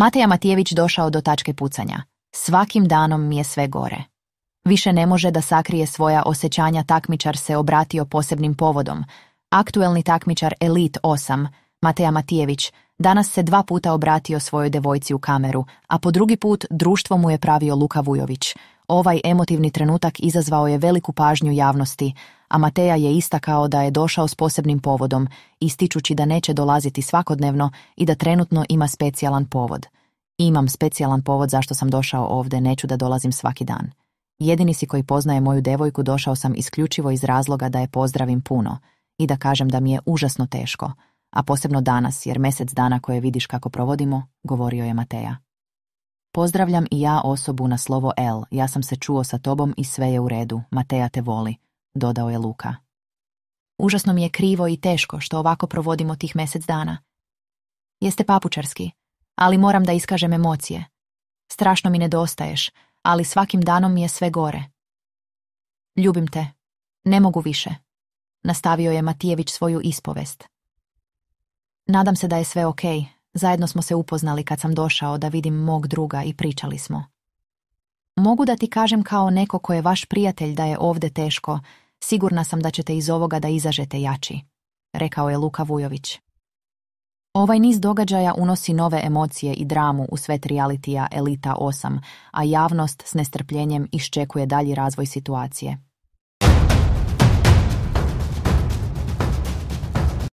Mateja Matijević došao do tačke pucanja. Svakim danom mi je sve gore. Više ne može da sakrije svoja osjećanja takmičar se obratio posebnim povodom. Aktuelni takmičar Elite 8, Mateja Matijević, danas se dva puta obratio svojoj devojci u kameru, a po drugi put društvo mu je pravio Luka Vujović. Ovaj emotivni trenutak izazvao je veliku pažnju javnosti, a Mateja je istakao da je došao s posebnim povodom, ističući da neće dolaziti svakodnevno i da trenutno ima specijalan povod. Imam specijalan povod zašto sam došao ovdje, neću da dolazim svaki dan. Jedini si koji poznaje moju devojku došao sam isključivo iz razloga da je pozdravim puno i da kažem da mi je užasno teško, a posebno danas jer mjesec dana koje vidiš kako provodimo, govorio je Mateja. Pozdravljam i ja osobu na slovo L, ja sam se čuo sa tobom i sve je u redu, Mateja te voli, dodao je Luka. Užasno mi je krivo i teško što ovako provodimo tih mjesec dana. Jeste papučarski, ali moram da iskažem emocije. Strašno mi nedostaješ, ali svakim danom mi je sve gore. Ljubim te. Ne mogu više. Nastavio je Matijević svoju ispovest. Nadam se da je sve ok. Zajedno smo se upoznali kad sam došao da vidim mog druga i pričali smo. Mogu da ti kažem kao neko ko je vaš prijatelj da je ovde teško, sigurna sam da ćete iz ovoga da izažete jači, rekao je Luka Vujović. Ovaj niz događaja unosi nove emocije i dramu u svet realitija Elita 8, a javnost s nestrpljenjem iščekuje dalji razvoj situacije.